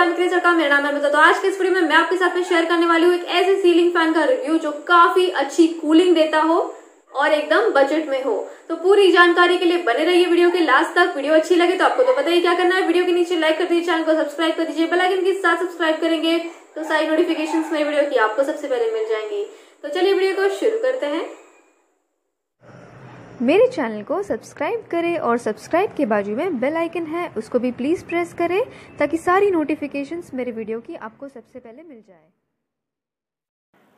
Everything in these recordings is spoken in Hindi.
फैन क्रेजर का मेरा नाम है तो आज के इस वीडियो में मैं आपके साथ में शेयर करने वाली हूँ एक ऐसे सीलिंग फैन का रिव्यू जो काफी अच्छी कूलिंग देता हो और एकदम बजट में हो तो पूरी जानकारी के लिए बने रहिए वीडियो के लास्ट तक वीडियो अच्छी लगे तो आपको तो पता ही क्या करना है वीडियो के नीचे लाइक कर दीजिए चैनल को सब्सक्राइब कर दीजिए बेलाइकन के साथ सब्सक्राइब करेंगे तो सारी नोटिफिकेशन मेरे वीडियो की आपको सबसे पहले मिल जाएंगी तो चलिए वीडियो को शुरू करते हैं मेरे चैनल को सब्सक्राइब करें और सब्सक्राइब के बाजू में बेल आइकन है उसको भी प्लीज़ प्रेस करें ताकि सारी नोटिफिकेशंस मेरे वीडियो की आपको सबसे पहले मिल जाए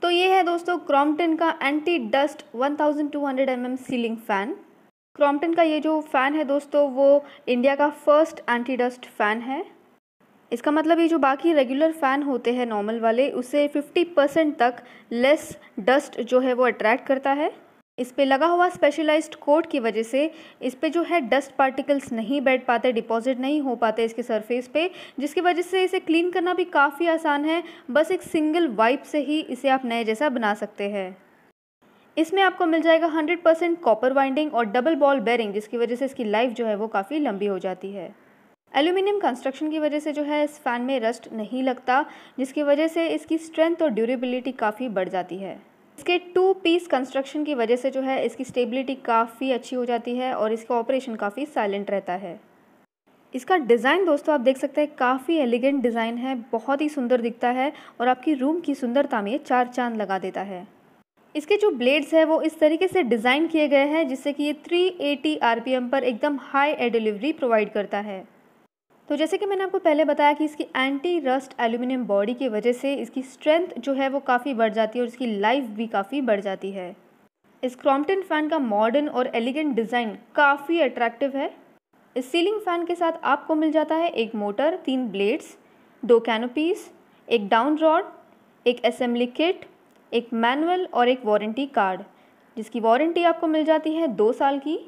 तो ये है दोस्तों क्रॉम्पटन का anti dust 1200 thousand mm ceiling fan Crompton का ये जो फ़ैन है दोस्तों वो इंडिया का फर्स्ट एंटी डस्ट फ़ैन है इसका मतलब ये जो बाकी रेगुलर फ़ैन होते हैं नॉर्मल वाले उसे 50 परसेंट तक लेस डस्ट जो है वो अट्रैक्ट करता है इस पे लगा हुआ स्पेशलाइज्ड कोट की वजह से इस पे जो है डस्ट पार्टिकल्स नहीं बैठ पाते डिपॉजिट नहीं हो पाते इसके सरफेस पे जिसकी वजह से इसे क्लीन करना भी काफ़ी आसान है बस एक सिंगल वाइप से ही इसे आप नए जैसा बना सकते हैं इसमें आपको मिल जाएगा 100% परसेंट कॉपर वाइंडिंग और डबल बॉल बेरिंग जिसकी वजह से इसकी लाइफ जो है वो काफ़ी लंबी हो जाती है एल्यूमिनियम कंस्ट्रक्शन की वजह से जो है इस फ़ैन में रस्ट नहीं लगता जिसकी वजह से इसकी स्ट्रेंथ और ड्यूरेबिलिटी काफ़ी बढ़ जाती है इसके टू पीस कंस्ट्रक्शन की वजह से जो है इसकी स्टेबिलिटी काफ़ी अच्छी हो जाती है और इसका ऑपरेशन काफ़ी साइलेंट रहता है इसका डिज़ाइन दोस्तों आप देख सकते हैं काफ़ी एलिगेंट डिज़ाइन है बहुत ही सुंदर दिखता है और आपकी रूम की सुंदरता में चार चांद लगा देता है इसके जो ब्लेड्स है वो इस तरीके से डिज़ाइन किए गए हैं जिससे कि ये 380 एटी पर एकदम हाई ए डिलीवरी प्रोवाइड करता है तो जैसे कि मैंने आपको पहले बताया कि इसकी एंटी रस्ट एल्यूमिनियम बॉडी की वजह से इसकी स्ट्रेंथ जो है वो काफ़ी बढ़ जाती है और इसकी लाइफ भी काफ़ी बढ़ जाती है इस क्रॉम्पटन फ़ैन का मॉडर्न और एलिगेंट डिज़ाइन काफ़ी अट्रैक्टिव है इस सीलिंग फ़ैन के साथ आपको मिल जाता है एक मोटर तीन ब्लेड्स दो कैनोपीस एक डाउन रॉड एक असेंबली किट एक मैनुअल और एक वारंटी कार्ड जिसकी वारंटी आपको मिल जाती है दो साल की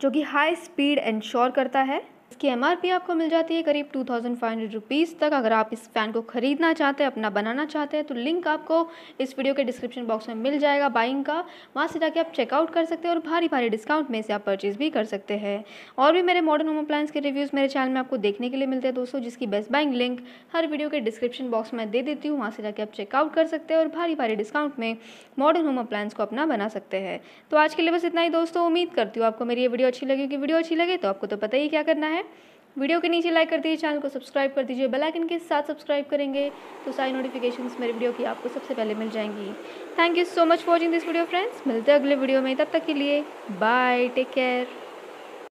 जो कि हाई स्पीड इंश्योर करता है इसकी एम आपको मिल जाती है करीब two thousand five hundred rupees तक अगर आप इस फ़ैन को ख़रीदना चाहते हैं अपना बनाना चाहते हैं तो लिंक आपको इस वीडियो के डिस्क्रिप्शन बॉक्स में मिल जाएगा बाइंग का वहाँ से जाके आप चेकआउट कर सकते हैं और भारी भारी डिस्काउंट में से आप परचेज़ भी कर सकते हैं और भी मेरे मॉडर्न होम अप्लायंस के रिव्यूज़ मेरे चैनल में आपको देखने के लिए मिलते हैं दोस्तों जिसकी बेस्ट बाइंग लिंक हर वीडियो के डिस्क्रिप्शन बॉक्स में दे देती हूँ वहाँ से जाके आप चेकआउट कर सकते हैं और भारी भारी डिस्काउंट में मॉडर्न होम अप्लायंस को अपना बना सकते हैं तो आज के लिए बस इतना ही दोस्तों उम्मीद करती हूँ आपको मेरी ये वीडियो अच्छी लगी कि वीडियो अच्छी लगे तो आपको तो पता ही क्या करना है हैं वीडियो के नीचे लाइक कर दीजिए चैनल को सब्सक्राइब कर दीजिए बेल आइकन के साथ सब्सक्राइब करेंगे तो सारी नोटिफिकेशंस मेरे वीडियो की आपको सबसे पहले मिल जाएंगी thank you so much for watching this video friends मिलते हैं अगले वीडियो में तब तक के लिए बाय टेक केयर